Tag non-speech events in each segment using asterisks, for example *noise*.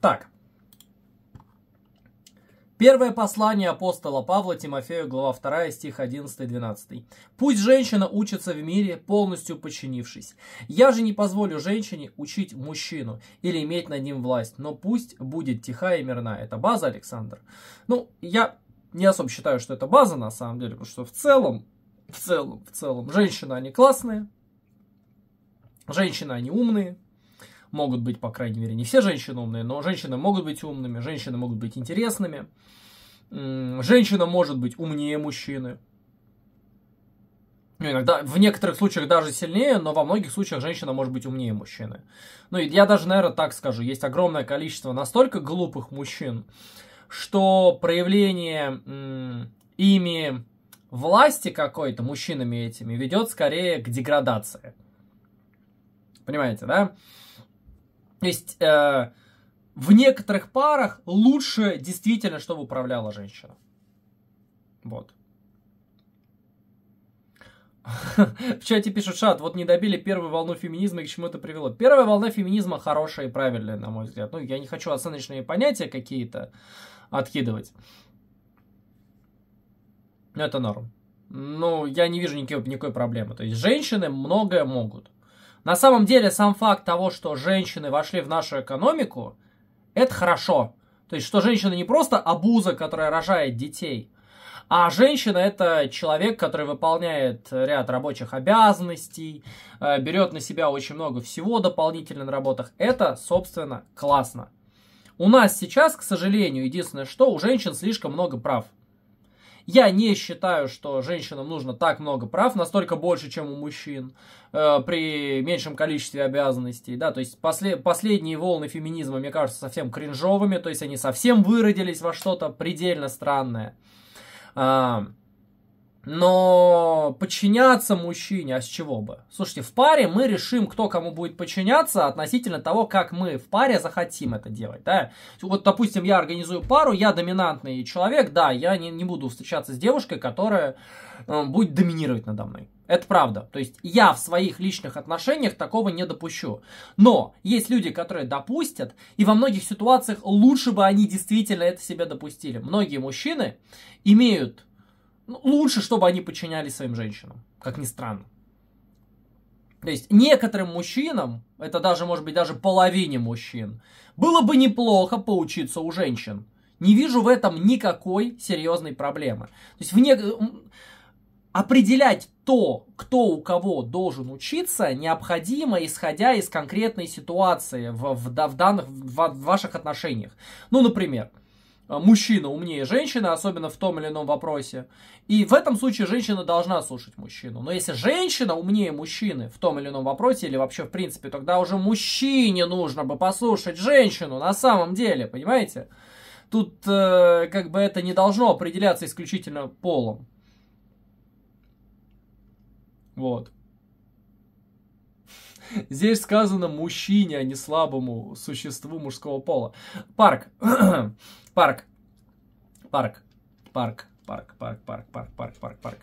Так. Первое послание апостола Павла Тимофею, глава 2, стих 11-12. «Пусть женщина учится в мире, полностью подчинившись. Я же не позволю женщине учить мужчину или иметь над ним власть, но пусть будет тиха и мирна». Это база, Александр? Ну, я не особо считаю, что это база на самом деле, потому что в целом, в целом, в целом, женщины, они классные, женщины, они умные, могут быть, по крайней мере, не все женщины умные, но женщины могут быть умными, женщины могут быть интересными, женщина может быть умнее мужчины. Ну, иногда, в некоторых случаях даже сильнее, но во многих случаях женщина может быть умнее мужчины. Ну и я даже, наверное, так скажу, есть огромное количество настолько глупых мужчин, что проявление ими власти какой-то мужчинами этими ведет скорее к деградации. Понимаете, да? То есть э, в некоторых парах лучше действительно, чтобы управляла женщина. Вот. *laughs* В чате пишут, Шат, вот не добили первую волну феминизма и к чему это привело. Первая волна феминизма хорошая и правильная, на мой взгляд. Ну, я не хочу оценочные понятия какие-то откидывать. Но это норм. Ну, я не вижу никакой, никакой проблемы. То есть женщины многое могут. На самом деле сам факт того, что женщины вошли в нашу экономику, это хорошо. То есть, что женщина не просто обуза, которая рожает детей, а женщина это человек, который выполняет ряд рабочих обязанностей, э, берет на себя очень много всего дополнительно на работах. Это, собственно, классно. У нас сейчас, к сожалению, единственное, что у женщин слишком много прав – я не считаю, что женщинам нужно так много прав, настолько больше, чем у мужчин, э, при меньшем количестве обязанностей, да, то есть после, последние волны феминизма, мне кажется, совсем кринжовыми, то есть они совсем выродились во что-то предельно странное. Э, но подчиняться мужчине, а с чего бы? Слушайте, в паре мы решим, кто кому будет подчиняться относительно того, как мы в паре захотим это делать, да? Вот, допустим, я организую пару, я доминантный человек, да, я не, не буду встречаться с девушкой, которая э, будет доминировать надо мной. Это правда. То есть я в своих личных отношениях такого не допущу. Но есть люди, которые допустят, и во многих ситуациях лучше бы они действительно это себе допустили. Многие мужчины имеют ну, лучше, чтобы они подчинялись своим женщинам, как ни странно. То есть некоторым мужчинам, это даже может быть даже половине мужчин, было бы неплохо поучиться у женщин. Не вижу в этом никакой серьезной проблемы. То есть вне... определять то, кто у кого должен учиться, необходимо, исходя из конкретной ситуации в, в, в, данных, в, в ваших отношениях. Ну, например, а, мужчина умнее женщины, особенно в том или ином вопросе. И в этом случае женщина должна слушать мужчину. Но если женщина умнее мужчины в том или ином вопросе, или вообще в принципе, тогда уже мужчине нужно бы послушать женщину на самом деле, понимаете? Тут э, как бы это не должно определяться исключительно полом. Вот. Здесь сказано мужчине, а не слабому существу мужского пола. Парк. парк. Парк. Парк. Парк. Парк. Парк. Парк. Парк. Парк. Парк.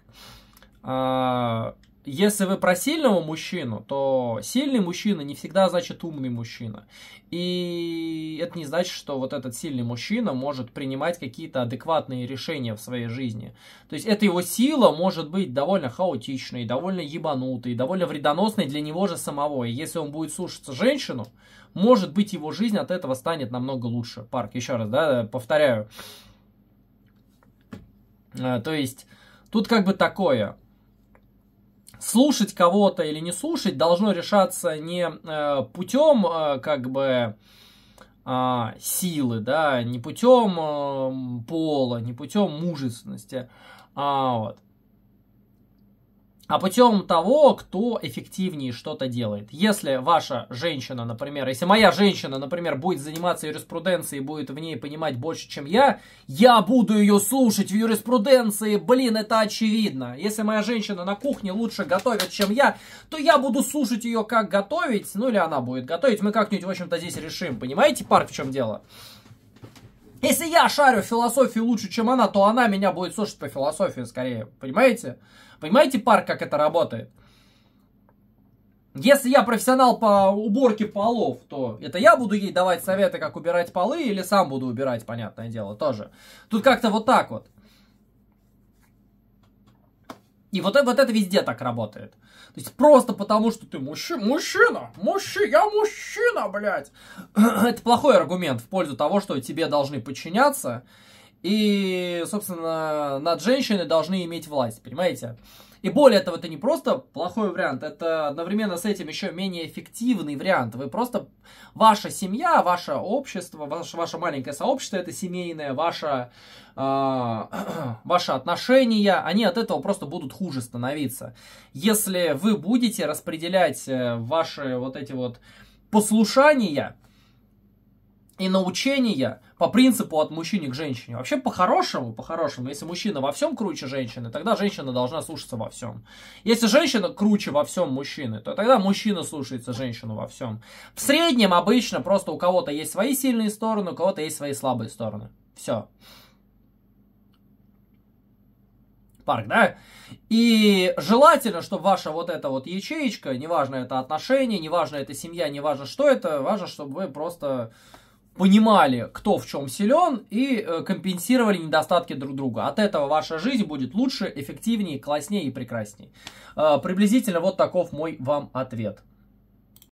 А, если вы про сильного мужчину, то сильный мужчина не всегда значит умный мужчина. И это не значит, что вот этот сильный мужчина может принимать какие-то адекватные решения в своей жизни. То есть эта его сила может быть довольно хаотичной, довольно ебанутой, довольно вредоносной для него же самого. И если он будет слушаться женщину, может быть его жизнь от этого станет намного лучше. Парк, еще раз, да, повторяю. А, то есть тут как бы такое слушать кого-то или не слушать должно решаться не э, путем э, как бы а, силы, да, не путем э, пола, не путем мужественности, а вот, а путем того, кто эффективнее что-то делает. Если ваша женщина, например, если моя женщина, например, будет заниматься юриспруденцией и будет в ней понимать больше, чем я, я буду ее слушать в юриспруденции, блин, это очевидно. Если моя женщина на кухне лучше готовит, чем я, то я буду слушать ее, как готовить, ну или она будет готовить, мы как-нибудь, в общем-то, здесь решим, понимаете, парк в чем дело? Если я шарю в философии лучше, чем она, то она меня будет слушать по философии скорее. Понимаете? Понимаете, пар, как это работает? Если я профессионал по уборке полов, то это я буду ей давать советы, как убирать полы, или сам буду убирать, понятное дело, тоже. Тут как-то вот так вот. И вот, э, вот это везде так работает. То есть просто потому, что ты мужчина, мужчина, мужчина, я мужчина, блядь. *clears throat* Это плохой аргумент в пользу того, что тебе должны подчиняться. И, собственно, над женщиной должны иметь власть, понимаете? И более того, это не просто плохой вариант, это одновременно с этим еще менее эффективный вариант. Вы просто, ваша семья, ваше общество, ваше, ваше маленькое сообщество, это семейное, ваше, э, а, *clears throat* ваши отношения, они от этого просто будут хуже становиться. Если вы будете распределять э, ваши вот эти вот послушания и научения по принципу от мужчины к женщине. Вообще, по-хорошему, по-хорошему, если мужчина во всем круче женщины, тогда женщина должна слушаться во всем. Если женщина круче во всем мужчины, то тогда мужчина слушается женщину во всем. В среднем обычно просто у кого-то есть свои сильные стороны, у кого-то есть свои слабые стороны. Все. Парк, да? И желательно, чтобы ваша вот эта вот ячеечка, неважно это отношения, неважно это семья, неважно что это, важно, чтобы вы просто понимали, кто в чем силен, и э, компенсировали недостатки друг друга. От этого ваша жизнь будет лучше, эффективнее, класснее и прекраснее. Э, приблизительно вот таков мой вам ответ.